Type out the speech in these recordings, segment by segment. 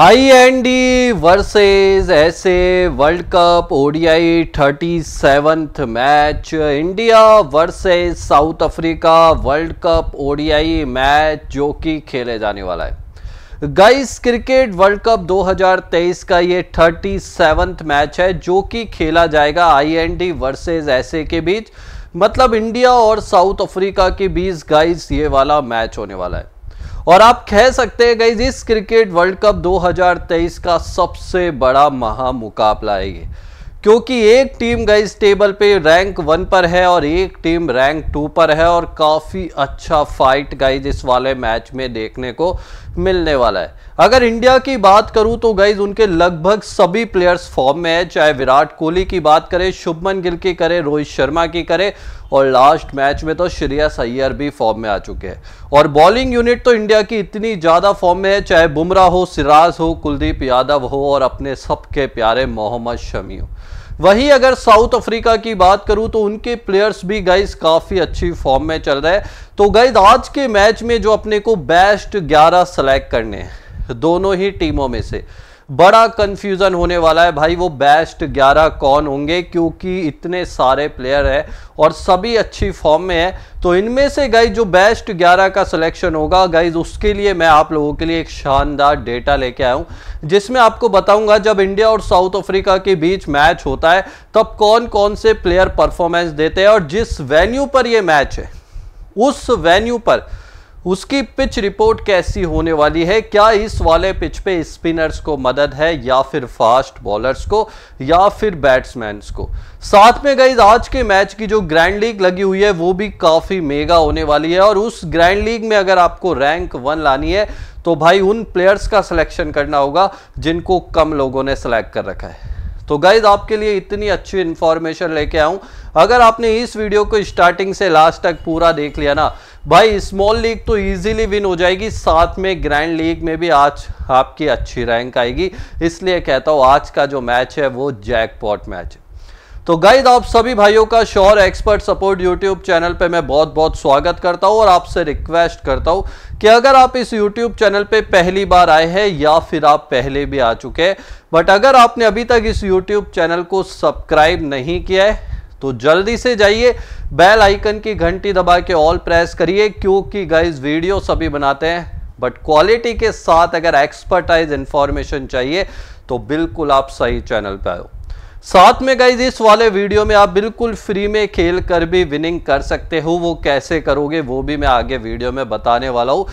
आई N D versus SA world cup ODI thirty seventh match India versus South Africa world cup ODI match जो कि खेले जाने वाला है गाइस क्रिकेट वर्ल्ड कप 2023 का ये थर्टी सेवंथ मैच है जो कि खेला जाएगा आई एन डी वर्सेज ऐसे के बीच मतलब इंडिया और साउथ अफ्रीका के बीच गाइस ये वाला मैच होने वाला है और आप कह सकते हैं गई इस क्रिकेट वर्ल्ड कप 2023 का सबसे बड़ा महामुकाबला है ये क्योंकि एक टीम गई टेबल पे रैंक वन पर है और एक टीम रैंक टू पर है और काफ़ी अच्छा फाइट गई इस वाले मैच में देखने को मिलने वाला है अगर इंडिया की बात करूं तो गाइज उनके लगभग सभी प्लेयर्स फॉर्म में है चाहे विराट कोहली की बात करें शुभमन गिल की करें रोहित शर्मा की करें और लास्ट मैच में तो श्रेया सैयर भी फॉर्म में आ चुके हैं और बॉलिंग यूनिट तो इंडिया की इतनी ज़्यादा फॉर्म में है चाहे बुमराह हो सिराज हो कुलदीप यादव हो और अपने सबके प्यारे मोहम्मद शमी हो वहीं अगर साउथ अफ्रीका की बात करूं तो उनके प्लेयर्स भी गाइज काफ़ी अच्छी फॉर्म में चल रहे हैं तो गाइज आज के मैच में जो अपने को बेस्ट ग्यारह सेलेक्ट करने हैं दोनों ही टीमों में से बड़ा कंफ्यूजन होने वाला है भाई वो बेस्ट ग्यारह कौन होंगे क्योंकि इतने सारे प्लेयर हैं और सभी अच्छी फॉर्म में है तो इनमें से गाइज जो बेस्ट ग्यारह का सिलेक्शन होगा गाइज उसके लिए मैं आप लोगों के लिए एक शानदार डेटा लेके आया हूँ जिसमें आपको बताऊंगा जब इंडिया और साउथ अफ्रीका के बीच मैच होता है तब कौन कौन से प्लेयर परफॉर्मेंस देते हैं और जिस वेन्यू पर यह मैच है उस वेन्यू पर उसकी पिच रिपोर्ट कैसी होने वाली है क्या इस वाले पिच पे स्पिनर्स को मदद है या फिर फास्ट बॉलर्स को या फिर बैट्समैन को साथ में गई आज के मैच की जो ग्रैंड लीग लगी हुई है वो भी काफ़ी मेगा होने वाली है और उस ग्रैंड लीग में अगर आपको रैंक वन लानी है तो भाई उन प्लेयर्स का सिलेक्शन करना होगा जिनको कम लोगों ने सेलेक्ट कर रखा है तो गाइज आपके लिए इतनी अच्छी इन्फॉर्मेशन लेके आऊँ अगर आपने इस वीडियो को स्टार्टिंग से लास्ट तक पूरा देख लिया ना भाई स्मॉल लीग तो इजीली विन हो जाएगी साथ में ग्रैंड लीग में भी आज आपकी अच्छी रैंक आएगी इसलिए कहता हूँ आज का जो मैच है वो जैकपॉट मैच तो गाइज आप सभी भाइयों का sure expert support YouTube channel पे मैं बहुत बहुत स्वागत करता हूँ और आपसे रिक्वेस्ट करता हूँ कि अगर आप इस यूट्यूब चैनल पे पहली बार आए हैं या फिर आप पहले भी आ चुके हैं बट अगर आपने अभी तक इस यूट्यूब चैनल को सब्सक्राइब नहीं किया है तो जल्दी से जाइए बेल आइकन की घंटी दबा के ऑल प्रेस करिए क्योंकि गाइज वीडियो सभी बनाते हैं बट क्वालिटी के साथ अगर एक्सपर्टाइज इंफॉर्मेशन चाहिए तो बिल्कुल आप सही चैनल पर आओ साथ में गाइज इस वाले वीडियो में आप बिल्कुल फ्री में खेल कर भी विनिंग कर सकते हो वो कैसे करोगे वो भी मैं आगे वीडियो में बताने वाला हूँ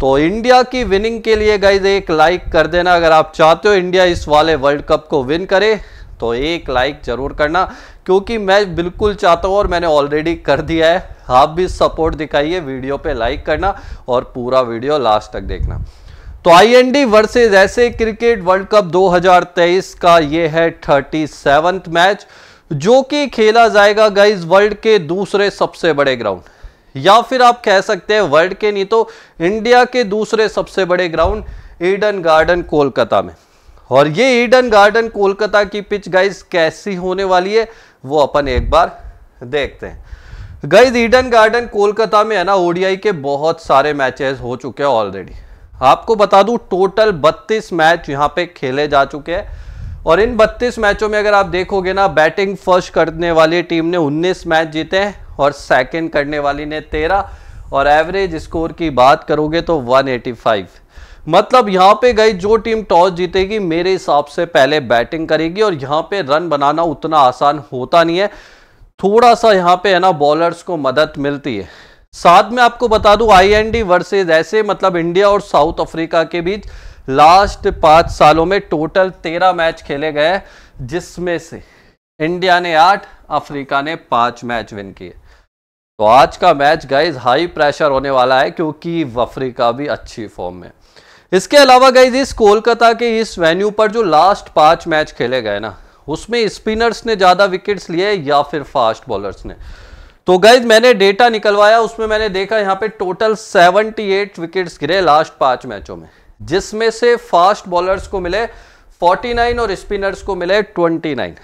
तो इंडिया की विनिंग के लिए गाइज एक लाइक कर देना अगर आप चाहते हो इंडिया इस वाले वर्ल्ड कप को विन करे तो एक लाइक ज़रूर करना क्योंकि मैं बिल्कुल चाहता हूँ और मैंने ऑलरेडी कर दिया है आप भी सपोर्ट दिखाइए वीडियो पे लाइक करना और पूरा वीडियो लास्ट तक देखना तो IND versus SA cricket world cup 2023 का ये है थर्टी मैच जो कि खेला जाएगा गाइज वर्ल्ड के दूसरे सबसे बड़े ग्राउंड या फिर आप कह सकते हैं वर्ल्ड के नहीं तो इंडिया के दूसरे सबसे बड़े ग्राउंड ईडन गार्डन कोलकाता में और ये ईडन गार्डन कोलकाता की पिच गाइज कैसी होने वाली है वो अपन एक बार देखते हैं गाइज ईडन गार्डन कोलकाता में है ना ओडीआई के बहुत सारे मैचेस हो चुके हैं ऑलरेडी आपको बता दूं टोटल 32 मैच यहां पे खेले जा चुके हैं और इन 32 मैचों में अगर आप देखोगे ना बैटिंग फर्स्ट करने वाली टीम ने 19 मैच जीते हैं और सेकंड करने वाली ने 13 और एवरेज स्कोर की बात करोगे तो 185 मतलब यहाँ पे गई जो टीम टॉस जीतेगी मेरे हिसाब से पहले बैटिंग करेगी और यहाँ पे रन बनाना उतना आसान होता नहीं है थोड़ा सा यहाँ पे है ना बॉलर्स को मदद मिलती है साथ में आपको बता दूं आईएनडी वर्सेस ऐसे मतलब इंडिया और साउथ अफ्रीका के बीच लास्ट पांच सालों में टोटल तेरह मैच खेले गए जिसमें से इंडिया ने आठ अफ्रीका ने पांच मैच विन किए तो आज का मैच गाइज हाई प्रेशर होने वाला है क्योंकि अफ्रीका भी अच्छी फॉर्म में इसके अलावा गाइज इस कोलकाता के इस वेन्यू पर जो लास्ट पांच मैच खेले गए ना उसमें स्पिनर्स ने ज़्यादा विकेट्स लिए या फिर फास्ट बॉलर्स ने तो गैज मैंने डेटा निकलवाया उसमें मैंने देखा यहाँ पे टोटल 78 विकेट्स गिरे लास्ट पांच मैचों में जिसमें से फास्ट बॉलर्स को मिले 49 और स्पिनर्स को मिले 29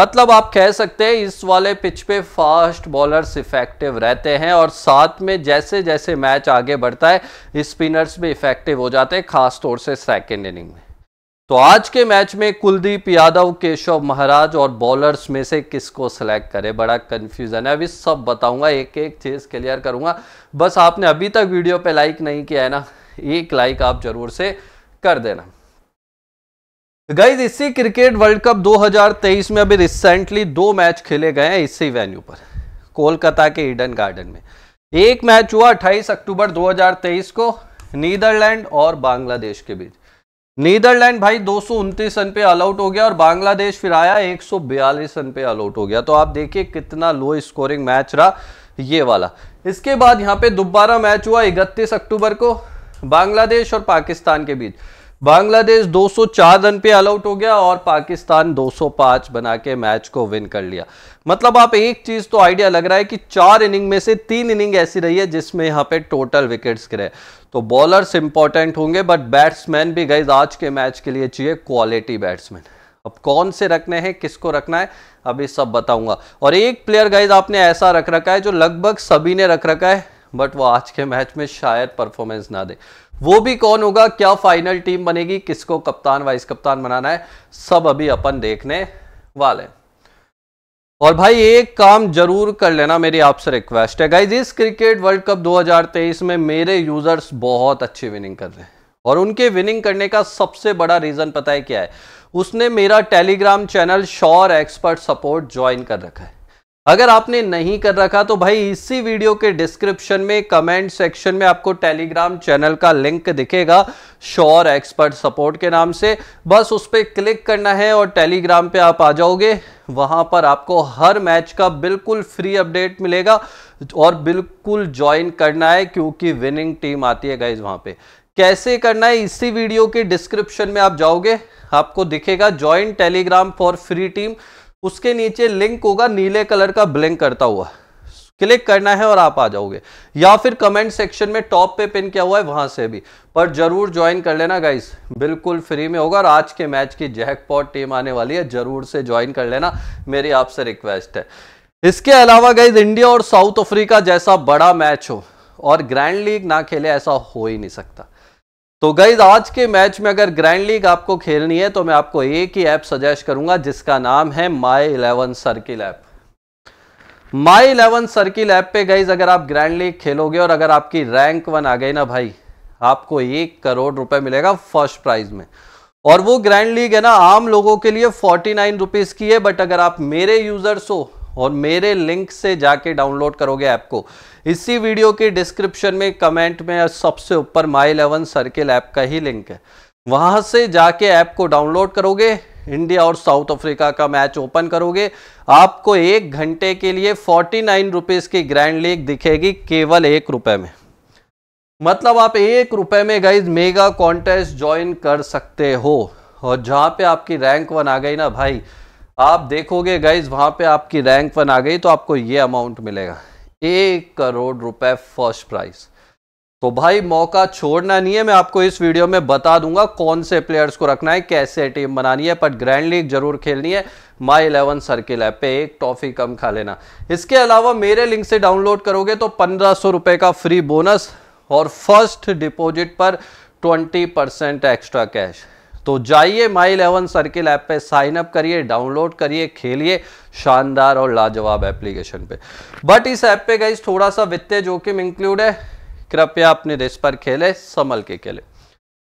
मतलब आप कह सकते हैं इस वाले पिच पे फास्ट बॉलर्स इफेक्टिव रहते हैं और साथ में जैसे जैसे मैच आगे बढ़ता है स्पिनर्स भी इफेक्टिव हो जाते हैं खासतौर से सेकेंड इनिंग में तो आज के मैच में कुलदीप यादव केशव महाराज और बॉलर्स में से किसको सेलेक्ट करें बड़ा कंफ्यूजन है अभी सब बताऊंगा एक एक चीज़ क्लियर करूंगा बस आपने अभी तक वीडियो पे लाइक नहीं किया है ना एक लाइक आप जरूर से कर देना गाइज इसी क्रिकेट वर्ल्ड कप 2023 में अभी रिसेंटली दो मैच खेले गए हैं इसी वेन्यू पर कोलकाता के ईडन गार्डन में एक मैच हुआ 28 अक्टूबर 2023 को नीदरलैंड और बांग्लादेश के बीच नीदरलैंड भाई दो रन पे ऑल आउट हो गया और बांग्लादेश फिर आया एक रन पे ऑल आउट हो गया तो आप देखिए कितना लो स्कोरिंग मैच रहा ये वाला इसके बाद यहां पे दोबारा मैच हुआ इकतीस अक्टूबर को बांग्लादेश और पाकिस्तान के बीच बांग्लादेश 204 रन पे ऑल आउट हो गया और पाकिस्तान 205 बना के मैच को विन कर लिया मतलब आप एक चीज़ तो आइडिया लग रहा है कि चार इनिंग में से तीन इनिंग ऐसी रही है जिसमें यहाँ पे टोटल विकेट्स गिरे तो बॉलर्स इंपॉर्टेंट होंगे बट बैट्समैन भी गई आज के मैच के लिए चाहिए क्वालिटी बैट्समैन अब कौन से रखने हैं किसको रखना है अभी सब बताऊंगा और एक प्लेयर गाइज आपने ऐसा रख रखा है जो लगभग सभी ने रख रखा है बट वो आज के मैच में शायद परफॉर्मेंस ना दे वो भी कौन होगा क्या फाइनल टीम बनेगी किसको कप्तान वाइस कप्तान बनाना है सब अभी अपन देखने वाले और भाई एक काम जरूर कर लेना मेरी आपसे रिक्वेस्ट है गाइज इस क्रिकेट वर्ल्ड कप 2023 में मेरे यूजर्स बहुत अच्छी विनिंग कर रहे हैं और उनके विनिंग करने का सबसे बड़ा रीजन पता है क्या है उसने मेरा Telegram channel sure expert support join कर रखा है अगर आपने नहीं कर रखा तो भाई इसी वीडियो के डिस्क्रिप्शन में कमेंट सेक्शन में आपको टेलीग्राम चैनल का लिंक दिखेगा श्योर एक्सपर्ट सपोर्ट के नाम से बस उस पर क्लिक करना है और टेलीग्राम पे आप आ जाओगे वहां पर आपको हर मैच का बिल्कुल फ्री अपडेट मिलेगा और बिल्कुल ज्वाइन करना है क्योंकि विनिंग टीम आती है गाइज वहां पर कैसे करना है इसी वीडियो के डिस्क्रिप्शन में आप जाओगे आपको दिखेगा join Telegram for free team उसके नीचे लिंक होगा नीले कलर का ब्लिंक करता हुआ क्लिक करना है और आप आ जाओगे या फिर कमेंट सेक्शन में टॉप पे पिन किया हुआ है वहां से भी पर जरूर ज्वाइन कर लेना गाइस बिल्कुल फ्री में होगा और आज के मैच की जैकपॉट टीम आने वाली है जरूर से ज्वाइन कर लेना मेरी आपसे रिक्वेस्ट है इसके अलावा गाइज इंडिया और साउथ अफ्रीका जैसा बड़ा मैच हो और ग्रैंड लीग ना खेले ऐसा हो ही नहीं सकता तो गईज आज के मैच में अगर ग्रैंड लीग आपको खेलनी है तो मैं आपको एक ही ऐप सजेस्ट करूंगा जिसका नाम है my eleven circle app my eleven circle app पे गईज अगर आप ग्रैंड लीग खेलोगे और अगर आपकी रैंक वन आ गई ना भाई आपको एक करोड़ रुपए मिलेगा फर्स्ट प्राइज में और वो ग्रैंड लीग है ना आम लोगों के लिए फोर्टी नाइन रुपीज की है बट अगर आप मेरे यूजर्स हो और मेरे लिंक से जाके डाउनलोड करोगे ऐप को इसी वीडियो के डिस्क्रिप्शन में कमेंट में सबसे ऊपर माई इलेवन सर्किल ऐप का ही लिंक है वहां से जाके ऐप को डाउनलोड करोगे इंडिया और साउथ अफ्रीका का मैच ओपन करोगे आपको एक घंटे के लिए फोर्टी नाइन रुपीज़ की ग्रैंड लीग दिखेगी केवल एक रुपए में मतलब आप एक रुपए में गाइज मेगा कॉन्टेस्ट ज्वाइन कर सकते हो और जहां पे आपकी रैंक वन आ गई ना भाई आप देखोगे गाइज वहाँ पे आपकी रैंक वन आ गई तो आपको ये अमाउंट मिलेगा एक करोड़ रुपए फर्स्ट प्राइज़ तो भाई मौका छोड़ना नहीं है मैं आपको इस वीडियो में बता दूंगा कौन से प्लेयर्स को रखना है कैसे टीम बनानी है बट ग्रैंड लीग जरूर खेलनी है माई इलेवन सर्किल ऐप पे एक टॉफी कम खा लेना इसके अलावा मेरे लिंक से डाउनलोड करोगे तो पंद्रह सौ का फ्री बोनस और फर्स्ट डिपोजिट पर ट्वेंटी परसेंट एक्स्ट्रा कैश तो जाइए माई इलेवन सर्किल ऐप पे साइन अप करिए डाउनलोड करिए खेलिए शानदार और लाजवाब एप्लीकेशन पे बट इस ऐप पे गई थोड़ा सा वित्तीय जोखिम इंक्लूड है कृपया अपने देश पर खेले संभल के खेले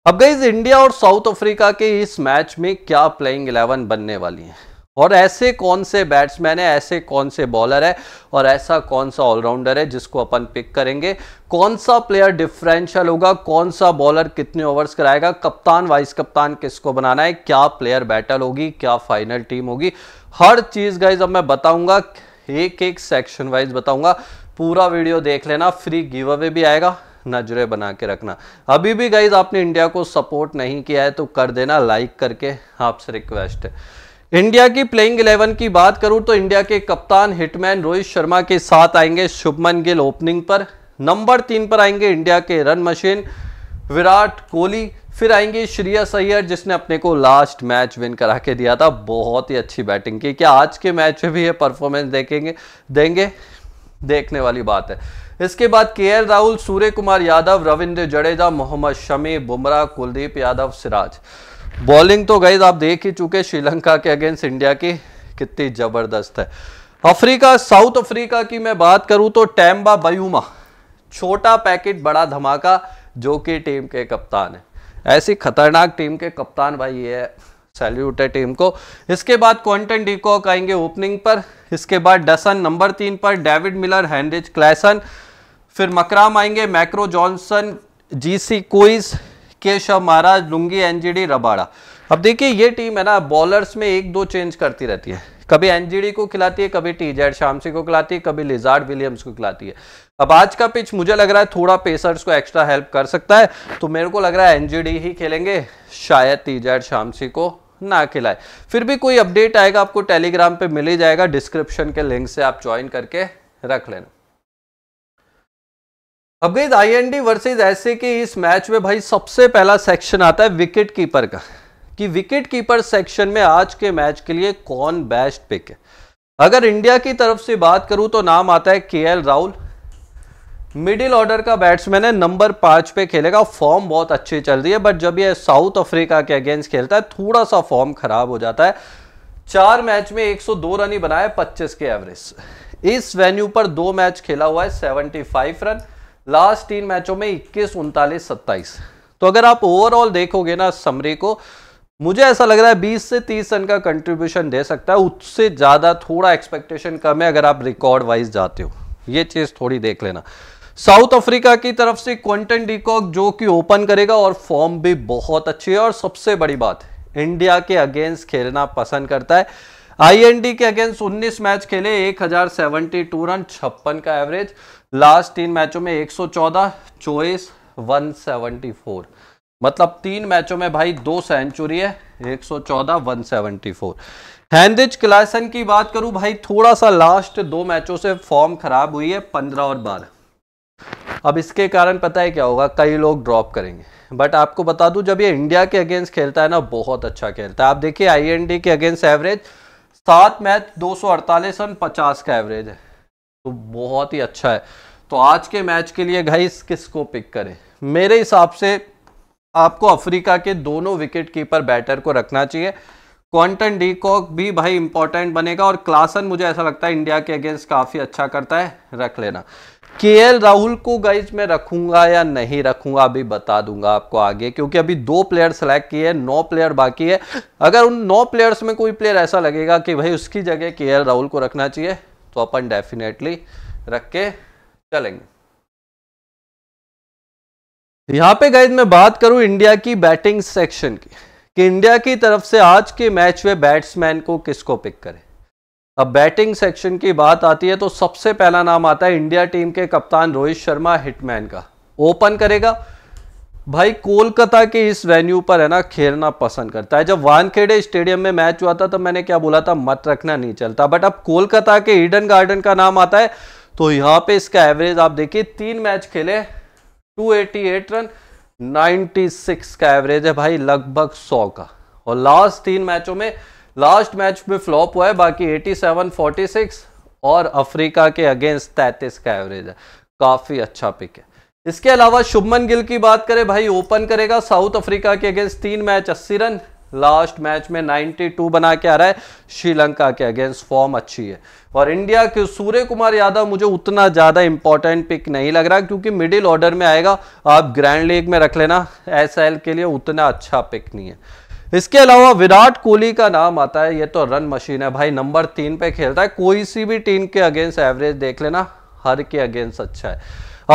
अब गई इंडिया और साउथ अफ्रीका के इस मैच में क्या प्लेइंग इलेवन बनने वाली है और ऐसे कौन से बैट्समैन है ऐसे कौन से बॉलर है और ऐसा कौन सा ऑलराउंडर है जिसको अपन पिक करेंगे कौन सा प्लेयर डिफरेंशियल होगा कौन सा बॉलर कितने ओवर्स कराएगा कप्तान वाइस कप्तान किसको बनाना है क्या प्लेयर बैटल होगी क्या फाइनल टीम होगी हर चीज़ गाइज अब मैं बताऊंगा एक एक सेक्शन वाइज बताऊंगा पूरा वीडियो देख लेना फ्री गिव अवे भी आएगा नजरे बना के रखना अभी भी गाइज आपने इंडिया को सपोर्ट नहीं किया है तो कर देना लाइक करके आपसे रिक्वेस्ट है इंडिया की प्लेइंग 11 की बात करूं तो इंडिया के कप्तान हिटमैन रोहित शर्मा के साथ आएंगे शुभमन गिल ओपनिंग पर नंबर तीन पर आएंगे इंडिया के रन मशीन विराट कोहली फिर आएंगे श्रिया सैयर जिसने अपने को लास्ट मैच विन करा के दिया था बहुत ही अच्छी बैटिंग की क्या आज के मैच में भी ये परफॉर्मेंस देखेंगे देंगे देखने वाली बात है इसके बाद K Rahul Suryakumar Yadav Ravindra Jadeja Mohammad Shami Bumrah Kuldeep Yadav Siraj bowling तो गई आप देख ही चुके श्रीलंका के अगेंस्ट इंडिया की कितनी ज़बरदस्त है अफ्रीका साउथ अफ्रीका की मैं बात करूं तो टैम्बा बयूमा छोटा पैकेट बड़ा धमाका जो कि टीम के कप्तान है ऐसी खतरनाक टीम के कप्तान भाई ये सैल्यूट है टीम को इसके बाद क्वेंटन डीकॉक आएंगे ओपनिंग पर इसके बाद डसन नंबर तीन पर डेविड मिलर हैंनरिज क्लैसन फिर मकराम आएंगे मैक्रो जॉनसन जीसी क्विज Keshav Maharaj Lungi Ngidi Rabada अब देखिए ये टीम है ना बॉलर्स में एक दो चेंज करती रहती है कभी एनजीडी को खिलाती है कभी टी जेड शामसी को खिलाती है कभी लिजार्ड विलियम्स को खिलाती है अब आज का पिच मुझे लग रहा है थोड़ा पेसर्स को एक्स्ट्रा हेल्प कर सकता है तो मेरे को लग रहा है एनजीडी ही खेलेंगे शायद टी जेड शामसी को ना खिलाए फिर भी कोई अपडेट आएगा आपको टेलीग्राम पर मिल ही जाएगा डिस्क्रिप्शन के लिंक से आप ज्वाइन करके रख लेना अब गई आई एन डी वर्सेज ऐसे के इस मैच में भाई सबसे पहला सेक्शन आता है विकेट कीपर का कि विकेट कीपर सेक्शन में आज के मैच के लिए कौन बेस्ट पिक है अगर इंडिया की तरफ से बात करूं तो नाम आता है K L Rahul middle order का बैट्समैन है नंबर पांच पे खेलेगा फॉर्म बहुत अच्छी चल रही है बट जब यह साउथ अफ्रीका के अगेंस्ट खेलता है थोड़ा सा फॉर्म खराब हो जाता है चार मैच में 102 रन ही बनाए 25 के एवरेज इस वेन्यू पर दो मैच खेला हुआ है 75 रन लास्ट तीन मैचों में इक्कीस उनतालीस सत्ताईस तो अगर आप ओवरऑल देखोगे ना समरी को मुझे ऐसा लग रहा है 20 से 30 रन का कंट्रीब्यूशन दे सकता है उससे ज़्यादा थोड़ा एक्सपेक्टेशन कम है अगर आप रिकॉर्ड वाइज जाते हो ये चीज़ थोड़ी देख लेना साउथ अफ्रीका की तरफ से क्वेंटन डीकॉक जो कि ओपन करेगा और फॉर्म भी बहुत अच्छी है और सबसे बड़ी बात इंडिया के अगेंस्ट खेलना पसंद करता है आईएनडी के अगेंस्ट 19 मैच खेले 1072 रन छप्पन का एवरेज लास्ट तीन मैचों में 114 चौबीस 174 मतलब तीन मैचों में भाई दो सेंचुरी है 114 174 हैंडिज क्लासन की बात करूं भाई थोड़ा सा लास्ट दो मैचों से फॉर्म खराब हुई है 15 और 12 अब इसके कारण पता है क्या होगा कई लोग ड्रॉप करेंगे बट आपको बता दूं जब ये इंडिया के अगेंस्ट खेलता है ना बहुत अच्छा खेलता है आप देखिए आईएनडी के अगेंस्ट एवरेज सात मैच 248 रन पचास का एवरेज है तो बहुत ही अच्छा है तो आज के मैच के लिए किस किसको पिक करें मेरे हिसाब से आपको अफ्रीका के दोनों विकेट कीपर बैटर को रखना चाहिए क्वांटन डी कॉक भी भाई इंपॉर्टेंट बनेगा और क्लासन मुझे ऐसा लगता है इंडिया के अगेंस्ट काफ़ी अच्छा करता है रख लेना के एल राहुल को गाइज मैं रखूंगा या नहीं रखूंगा अभी बता दूंगा आपको आगे क्योंकि अभी दो प्लेयर सेलेक्ट किए नौ प्लेयर बाकी है अगर उन नौ प्लेयर्स में कोई प्लेयर ऐसा लगेगा कि भाई उसकी जगह के एल राहुल को रखना चाहिए तो अपन डेफिनेटली रख के चलेंगे यहां पे गाइज मैं बात करूं इंडिया की बैटिंग सेक्शन की कि इंडिया की तरफ से आज के मैच में बैट्समैन को किसको पिक करें अब बैटिंग सेक्शन की बात आती है तो सबसे पहला नाम आता है इंडिया टीम के कप्तान रोहित शर्मा हिटमैन का ओपन करेगा भाई कोलकाता के इस वेन्यू पर है ना खेलना पसंद करता है जब वानखेड़े स्टेडियम में मैच हुआ था तब मैंने क्या बोला था मत रखना नहीं चलता बट अब कोलकाता के ईडन गार्डन का नाम आता है तो यहां पे इसका एवरेज आप देखिए तीन मैच खेले 288 रन 96 का एवरेज है भाई लगभग 100 का और लास्ट तीन मैचों में लास्ट मैच में फ्लॉप हुआ है बाकी 87 46 और अफ्रीका के अगेंस्ट तैतीस का एवरेज है काफ़ी अच्छा पिक है इसके अलावा शुभमन गिल की बात करें भाई ओपन करेगा साउथ अफ्रीका के अगेंस्ट तीन मैच अस्सी रन लास्ट मैच में 92 बना के आ रहा है श्रीलंका के अगेंस्ट फॉर्म अच्छी है और इंडिया के सूर्य कुमार यादव मुझे उतना ज़्यादा इंपॉर्टेंट पिक नहीं लग रहा क्योंकि मिडिल ऑर्डर में आएगा आप ग्रैंड लीग में रख लेना एस के लिए उतना अच्छा पिक नहीं है इसके अलावा विराट कोहली का नाम आता है ये तो रन मशीन है भाई नंबर तीन पे खेलता है कोई सी भी टीम के अगेंस्ट एवरेज देख लेना हर के अगेंस्ट अच्छा है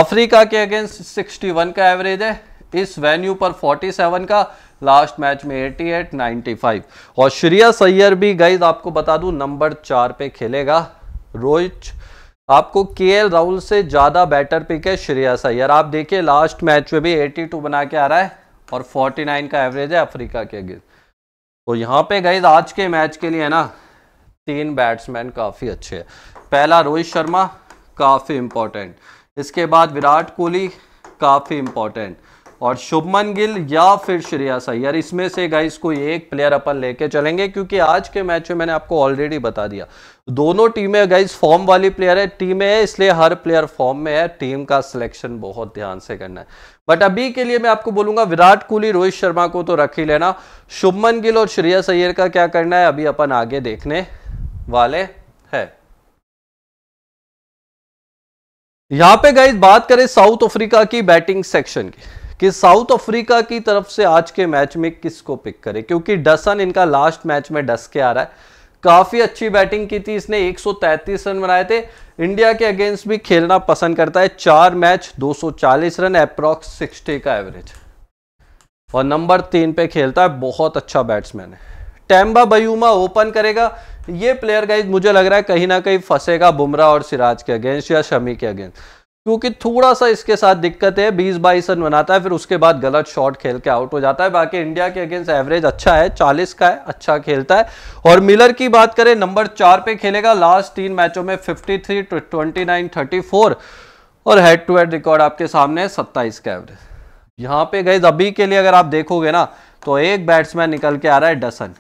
अफ्रीका के अगेंस्ट 61 का एवरेज है इस वेन्यू पर 47 का लास्ट मैच में 88 95 और श्रिया सैयर भी गई आपको बता दूं नंबर चार पे खेलेगा रोहित आपको के राहुल से ज़्यादा बैटर पिक है श्रिया सैयर आप देखिए लास्ट मैच में भी 82 बना के आ रहा है और 49 का एवरेज है अफ्रीका के अगेंस्ट तो यहाँ पे गई आज के मैच के लिए ना तीन बैट्समैन काफ़ी अच्छे हैं पहला रोहित शर्मा काफ़ी इंपॉर्टेंट इसके बाद विराट कोहली काफ़ी इंपॉर्टेंट और शुभमन गिल या फिर श्रेया सैयर इसमें से गाइस कोई एक प्लेयर अपन लेके चलेंगे क्योंकि आज के मैच में मैंने आपको ऑलरेडी बता दिया दोनों टीमें गाइस फॉर्म वाली प्लेयर है टीमें है इसलिए हर प्लेयर फॉर्म में है टीम का सिलेक्शन बहुत ध्यान से करना है बट अभी के लिए मैं आपको बोलूंगा विराट कोहली रोहित शर्मा को तो रख ही लेना शुभमन गिल और श्रेया सैयर का क्या करना है अभी अपन आगे देखने वाले है यहां पे गाइज बात करें साउथ अफ्रीका की बैटिंग सेक्शन की कि साउथ अफ्रीका की तरफ से आज के मैच में किसको पिक करें क्योंकि डसन इनका लास्ट मैच में डस के आ रहा है काफ़ी अच्छी बैटिंग की थी इसने 133 रन बनाए थे इंडिया के अगेंस्ट भी खेलना पसंद करता है चार मैच 240 रन अप्रॉक्स 60 का एवरेज और नंबर तीन पे खेलता है बहुत अच्छा बैट्समैन है टैम्बा बयूमा ओपन करेगा ये प्लेयर गाइज मुझे लग रहा है कहीं ना कहीं फंसेगा बुमराह और सिराज के अगेंस्ट या शमी के अगेंस्ट क्योंकि थोड़ा सा इसके साथ दिक्कत है बीस बाईस रन बनाता है फिर उसके बाद गलत शॉट खेल के आउट हो जाता है बाकी इंडिया के अगेंस्ट एवरेज अच्छा है चालीस का है अच्छा खेलता है और मिलर की बात करें नंबर चार पे खेलेगा लास्ट तीन मैचों में fifty three twenty nine thirty four और हेड टू हेड रिकॉर्ड आपके सामने है सत्ताईस का एवरेज यहाँ पे गए अभी के लिए अगर आप देखोगे ना तो एक बैट्समैन निकल के आ रहा है डसन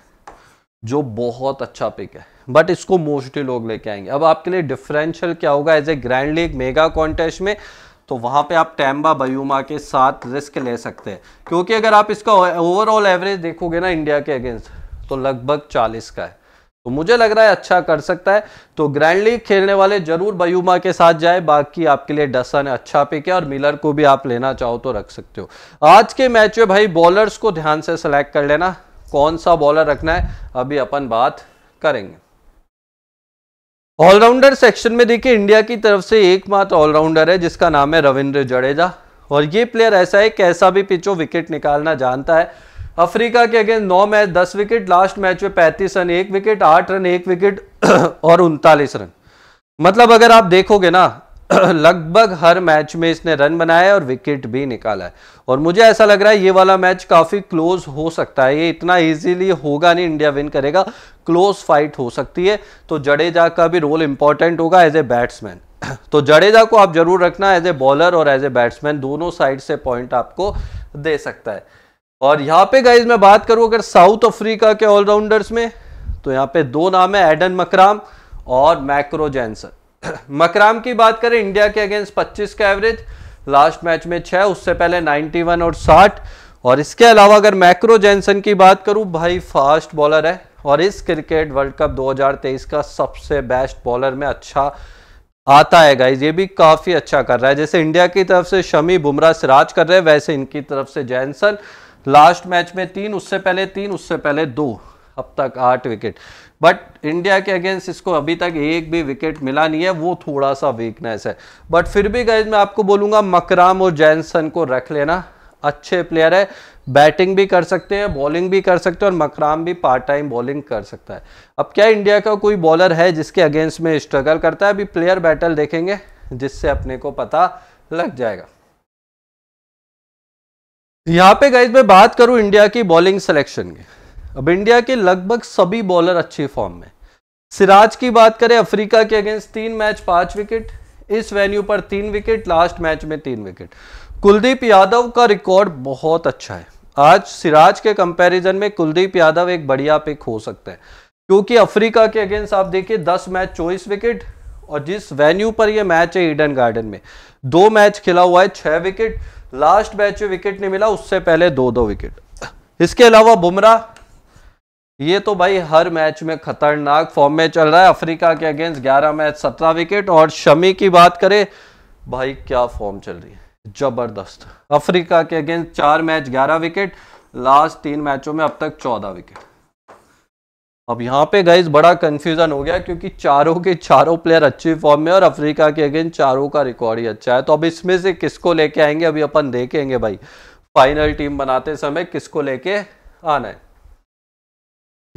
जो बहुत अच्छा पिक है बट इसको मोस्टली लोग लेके आएंगे अब आपके लिए डिफरेंशियल क्या होगा as a grand league mega contest में तो वहाँ पे आप टैम्बा बयूमा के साथ रिस्क ले सकते हैं क्योंकि अगर आप इसका ओवरऑल एवरेज देखोगे ना इंडिया के अगेंस्ट तो लगभग चालीस का है तो मुझे लग रहा है अच्छा कर सकता है तो ग्रैंड लीग खेलने वाले जरूर बयूमा के साथ जाए बाकी आपके लिए डसा ने अच्छा पिक है और मिलर को भी आप लेना चाहो तो रख सकते हो आज के मैच में भाई बॉलर्स को ध्यान से सेलेक्ट कर लेना कौन सा बॉलर रखना है अभी अपन बात करेंगे ऑलराउंडर सेक्शन में देखिए इंडिया की तरफ से एकमात्र ऑलराउंडर है जिसका नाम है रविंद्र जडेजा और ये प्लेयर ऐसा है कैसा भी पिचो विकेट निकालना जानता है अफ्रीका के अगेंस्ट नौ मैच दस विकेट लास्ट मैच में पैंतीस रन एक विकेट आठ रन एक विकेट और उनतालीस रन मतलब अगर आप देखोगे ना लगभग हर मैच में इसने रन बनाया और विकेट भी निकाला है और मुझे ऐसा लग रहा है ये वाला मैच काफ़ी क्लोज हो सकता है ये इतना इजीली होगा नहीं इंडिया विन करेगा क्लोज फाइट हो सकती है तो जडेजा का भी रोल इंपॉर्टेंट होगा एज ए बैट्समैन तो जडेजा को आप जरूर रखना एज ए बॉलर और एज ए बैट्समैन दोनों साइड से पॉइंट आपको दे सकता है और यहाँ पे गाइज मैं बात करूँ अगर साउथ अफ्रीका के ऑलराउंडर्स में तो यहाँ पे दो नाम है एडन मकराम और मैक्रो जैनसन मकराम की बात करें इंडिया के अगेंस्ट 25 का एवरेज लास्ट मैच में 6 उससे पहले 91 और 60 और इसके अलावा अगर मैक्रो जैनसन की बात करूं भाई फास्ट बॉलर है और इस क्रिकेट वर्ल्ड कप 2023 का सबसे बेस्ट बॉलर में अच्छा आता है गाइज ये भी काफ़ी अच्छा कर रहा है जैसे इंडिया की तरफ से शमी बुमराह सिराज कर रहे हैं वैसे इनकी तरफ से जैनसन लास्ट मैच में तीन उससे पहले तीन उससे पहले दो अब तक आठ विकेट बट इंडिया के अगेंस्ट इसको अभी तक एक भी विकेट मिला नहीं है वो थोड़ा सा वीकनेस है बट फिर भी गैज मैं आपको बोलूंगा मकराम और जैनसन को रख लेना अच्छे प्लेयर है बैटिंग भी कर सकते हैं बॉलिंग भी कर सकते हैं और मकराम भी पार्ट टाइम बॉलिंग कर सकता है अब क्या इंडिया का कोई बॉलर है जिसके अगेंस्ट में स्ट्रगल करता है अभी प्लेयर बैटल देखेंगे जिससे अपने को पता लग जाएगा यहाँ पे गाइज मैं बात करूं इंडिया की बॉलिंग सिलेक्शन की अब इंडिया के लगभग सभी बॉलर अच्छे फॉर्म में सिराज की बात करें अफ्रीका के अगेंस्ट तीन मैच पांच विकेट इस वेन्यू पर तीन विकेट लास्ट मैच में तीन विकेट कुलदीप यादव का रिकॉर्ड बहुत अच्छा है आज सिराज के कंपैरिजन में कुलदीप यादव एक बढ़िया पिक हो सकता है क्योंकि अफ्रीका के अगेंस्ट आप देखिए दस मैच चौबीस विकेट और जिस वेन्यू पर यह मैच है ईडन गार्डन में दो मैच खिला हुआ है छह विकेट लास्ट मैच में विकेट नहीं मिला उससे पहले दो दो विकेट इसके अलावा बुमराह ये तो भाई हर मैच में खतरनाक फॉर्म में चल रहा है अफ्रीका के अगेंस्ट 11 मैच 17 विकेट और शमी की बात करें भाई क्या फॉर्म चल रही है जबरदस्त अफ्रीका के अगेंस्ट चार मैच 11 विकेट लास्ट तीन मैचों में अब तक 14 विकेट अब यहाँ पे गाइज बड़ा कंफ्यूजन हो गया क्योंकि चारों के चारों प्लेयर अच्छी फॉर्म में और अफ्रीका के अगेंस्ट चारों का रिकॉर्ड ही अच्छा है तो अब इसमें से किसको लेके आएंगे अभी अपन देखेंगे भाई फाइनल टीम बनाते समय किसको लेके आना है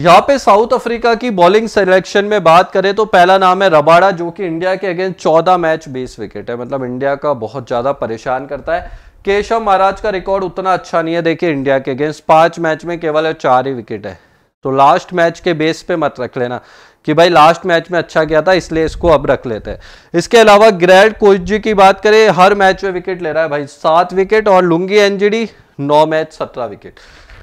यहाँ पे साउथ अफ्रीका की बॉलिंग सिलेक्शन में बात करें तो पहला नाम है रबाड़ा जो कि इंडिया के अगेंस्ट चौदह मैच बेस विकेट है मतलब इंडिया का बहुत ज़्यादा परेशान करता है केशव महाराज का रिकॉर्ड उतना अच्छा नहीं है देखिए इंडिया के अगेंस्ट पांच मैच में केवल चार ही विकेट है तो लास्ट मैच के बेस पे मत रख लेना कि भाई लास्ट मैच में अच्छा किया था इसलिए इसको अब रख लेते हैं इसके अलावा ग्रैड कोचजी की बात करें हर मैच में विकेट ले रहा है भाई सात विकेट और लुंगी एनजीडी नौ मैच सत्रह विकेट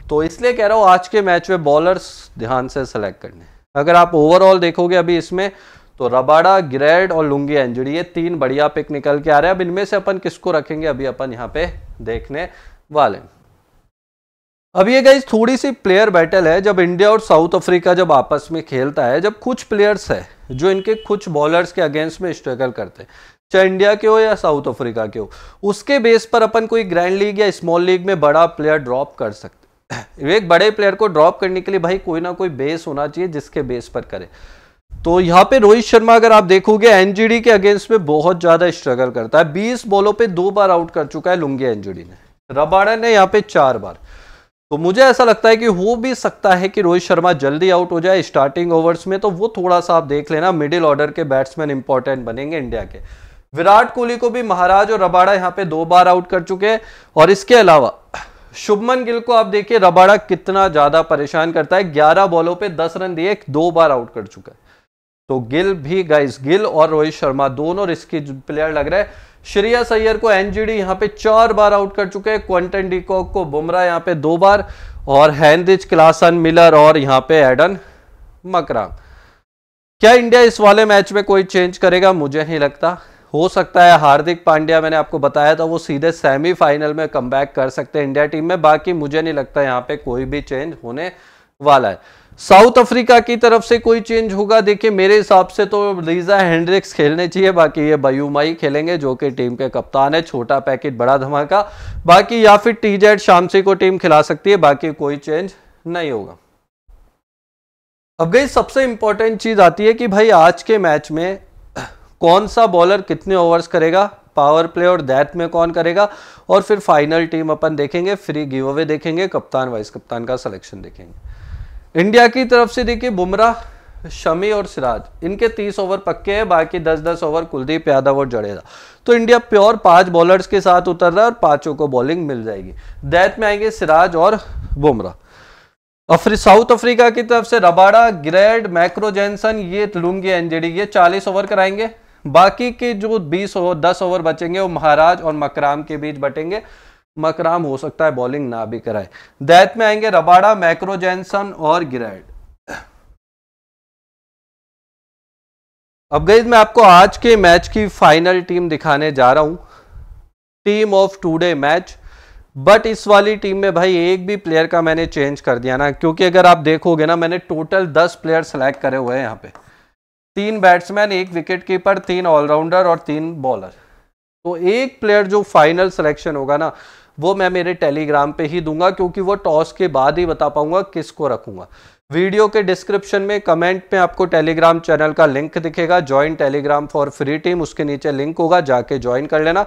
तो इसलिए कह रहा हूँ आज के मैच में बॉलर्स ध्यान से सेलेक्ट करने अगर आप ओवरऑल देखोगे अभी इसमें तो रबाड़ा ग्रेड और लुंगी एंजड़ी ये तीन बढ़िया पिक निकल के आ रहे हैं अब इनमें से अपन किसको रखेंगे अभी अपन यहाँ पे देखने वाले अब ये गई थोड़ी सी प्लेयर बैटल है जब इंडिया और साउथ अफ्रीका जब आपस में खेलता है जब कुछ प्लेयर्स है जो इनके कुछ बॉलर्स के अगेंस्ट में स्ट्रगल करते हैं चाहे इंडिया के हो या साउथ अफ्रीका के हो उसके बेस पर अपन कोई ग्रैंड लीग या स्मॉल लीग में बड़ा प्लेयर ड्रॉप कर सकते एक बड़े प्लेयर को ड्रॉप करने के लिए भाई कोई ना कोई बेस होना चाहिए जिसके बेस पर करे तो यहाँ पे रोहित शर्मा अगर आप देखोगे एनजीडी के अगेंस्ट में बहुत ज्यादा स्ट्रगल करता है 20 बॉलों पे दो बार आउट कर चुका है लुंगे एनजीडी ने रबाड़ा ने यहाँ पे चार बार तो मुझे ऐसा लगता है कि हो भी सकता है कि रोहित शर्मा जल्दी आउट हो जाए स्टार्टिंग ओवर्स में तो वो थोड़ा सा आप देख लेना मिडिल ऑर्डर के बैट्समैन इंपॉर्टेंट बनेंगे इंडिया के विराट कोहली को भी महाराज और रबाड़ा यहाँ पे दो बार आउट कर चुके हैं और इसके अलावा शुभमन गिल को आप देखिए रबाड़ा कितना ज्यादा परेशान करता है ग्यारह बॉलों पर दस रन दिए दो बार आउट कर चुका है तो गिल भी गाइस गिल और रोहित शर्मा दोनों रिस्की प्लेयर लग रहे हैं श्रेया सैयर को एनजीडी यहां पे चार बार आउट कर चुके हैं क्वेंटन डीकॉक को बुमराह यहां पे दो बार और हैंड्रिच क्लासन मिलर और यहां पे एडन मकराम क्या इंडिया इस वाले मैच में कोई चेंज करेगा मुझे नहीं लगता हो सकता है हार्दिक पांड्या मैंने आपको बताया था वो सीधे सेमीफाइनल में कम कर सकते हैं इंडिया टीम में बाकी मुझे नहीं लगता यहाँ पे कोई भी चेंज होने वाला है साउथ अफ्रीका की तरफ से कोई चेंज होगा देखिए मेरे हिसाब से तो लीजा हेंड्रिक्स खेलने चाहिए बाकी ये बयूमाई खेलेंगे जो कि टीम के कप्तान है छोटा पैकेट बड़ा धमाका बाकी या फिर टी जेड शामसी को टीम खिला सकती है बाकी कोई चेंज नहीं होगा अब गई सबसे इंपॉर्टेंट चीज आती है कि भाई आज के मैच में कौन सा बॉलर कितने ओवर्स करेगा पावर प्ले और दैट में कौन करेगा और फिर फाइनल टीम अपन देखेंगे फ्री गिव अवे देखेंगे कप्तान वाइस कप्तान का सिलेक्शन देखेंगे इंडिया की तरफ से देखिए बुमराह शमी और सिराज इनके 30 ओवर पक्के हैं बाकी 10-10 ओवर कुलदीप यादव और जड़ेगा तो इंडिया प्योर पांच बॉलर्स के साथ उतर रहा है और पांचों को बॉलिंग मिल जाएगी दैत में आएंगे सिराज और बुमराह अफ्री साउथ अफ्रीका की तरफ से रबाड़ा ग्रेड मैक्रो जैनसन ये लूंगी एनजेडी ये 40 ओवर कराएंगे बाकी के जो बीस ओवर दस ओवर बचेंगे वो महाराज और मकराम के बीच बटेंगे मकराम हो सकता है बॉलिंग ना भी कराए दैत में आएंगे रबाड़ा मैक्रो जैनसन और गिराइड अब गई मैं आपको आज के मैच की फाइनल टीम दिखाने जा रहा हूं team of today match but इस वाली टीम में भाई एक भी प्लेयर का मैंने चेंज कर दिया ना क्योंकि अगर आप देखोगे ना मैंने टोटल दस प्लेयर सेलेक्ट करे हुए हैं यहाँ पे तीन बैट्समैन एक विकेट कीपर तीन ऑलराउंडर और तीन बॉलर तो एक प्लेयर जो फाइनल सिलेक्शन होगा ना वो मैं मेरे टेलीग्राम पे ही दूंगा क्योंकि वो टॉस के बाद ही बता पाऊंगा किसको रखूंगा वीडियो के डिस्क्रिप्शन में कमेंट में आपको टेलीग्राम चैनल का लिंक दिखेगा join Telegram for free team उसके नीचे लिंक होगा जाके ज्वाइन कर लेना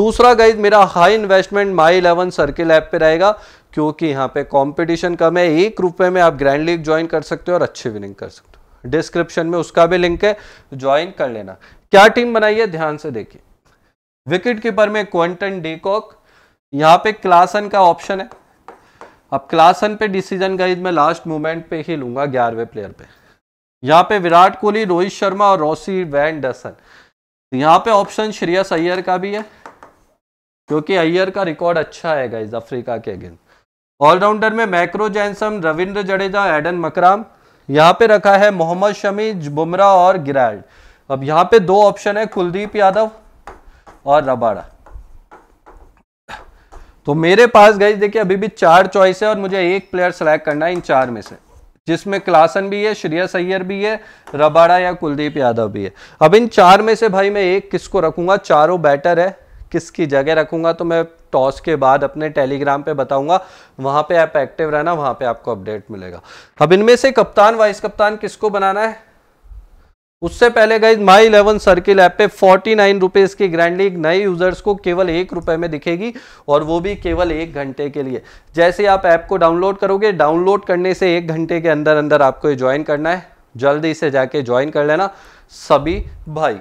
दूसरा गाइज मेरा high investment my eleven circle app पे रहेगा क्योंकि यहाँ पे कंपटीशन कम है एक रुपए में आप ग्रैंड लीग ज्वाइन कर सकते हो और अच्छी विनिंग कर सकते हो डिस्क्रिप्शन में उसका भी लिंक है ज्वाइन कर लेना क्या टीम बनाई है ध्यान से देखिए विकेट कीपर में क्वेंटन डीकॉक यहां पे क्लासन का ऑप्शन है अब क्लासन पे डिसीजन गाइज मैं लास्ट मोमेंट पे ही लूंगा ग्यारहवें प्लेयर पे यहां पे विराट कोहली रोहित शर्मा और रोसी वैन डसन यहां पे ऑप्शन श्रेयस अय्यर का भी है क्योंकि अय्यर का रिकॉर्ड अच्छा है गाइज अफ्रीका के अगेंस्ट ऑलराउंडर में मैक्रो Jansen Ravindra Jadeja Aiden Markram यहाँ पे रखा है मोहम्मद शमी बुमराह और गिराल्ड अब यहाँ पे दो ऑप्शन है कुलदीप यादव और रबाड़ा तो मेरे पास गई देखिए अभी भी चार चॉइस है और मुझे एक प्लेयर सेलेक्ट करना है इन चार में से जिसमें क्लासन भी है श्रेयस अय्यर भी है रबाड़ा या कुलदीप यादव भी है अब इन चार में से भाई मैं एक किसको रखूंगा चारों बैटर है किसकी जगह रखूंगा तो मैं टॉस के बाद अपने टेलीग्राम पे बताऊंगा वहां पे आप एक्टिव रहना वहां पे आपको अपडेट मिलेगा अब इनमें से कप्तान वाइस कप्तान किसको बनाना है उससे पहले guys my eleven circle app पे फोर्टी नाइन रुपीज की ग्रैंड लीग नए यूजर्स को केवल एक रुपए में दिखेगी और वो भी केवल एक घंटे के लिए जैसे आप ऐप को डाउनलोड करोगे डाउनलोड करने से एक घंटे के अंदर अंदर आपको ज्वाइन करना है जल्दी से जाके ज्वाइन कर लेना सभी भाई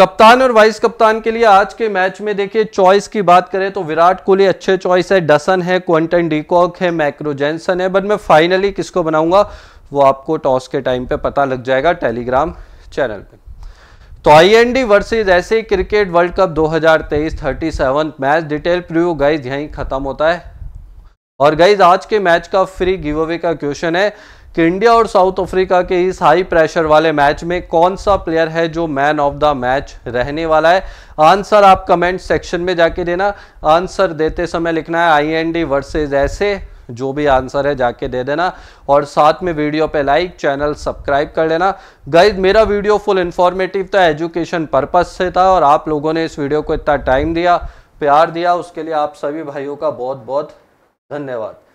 कप्तान और वाइस कप्तान के लिए आज के मैच में देखिए चॉइस की बात करें तो विराट कोहली अच्छे चॉइस है डसन है क्वेंटन डीकॉक है मैक्रोजेंसन है बट मैं फाइनली किसको बनाऊंगा वो आपको टॉस के टाइम पे पता लग जाएगा टेलीग्राम चैनल पे तो I N D versus SA cricket world cup 2023 37 match detail preview guys यहीं खत्म होता है और गाइज आज के मैच का फ्री गिव अवे का क्वेश्चन है कि इंडिया और साउथ अफ्रीका के इस हाई प्रेशर वाले मैच में कौन सा प्लेयर है जो मैन ऑफ द मैच रहने वाला है आंसर आप कमेंट सेक्शन में जाके देना आंसर देते समय लिखना है आई एन डी वर्सेज ऐसे जो भी आंसर है जाके दे देना और साथ में वीडियो पे लाइक चैनल सब्सक्राइब कर लेना गाइज मेरा वीडियो फुल इन्फॉर्मेटिव था एजुकेशन पर्पज से था और आप लोगों ने इस वीडियो को इतना टाइम दिया प्यार दिया उसके लिए आप सभी भाइयों का बहुत बहुत धन्यवाद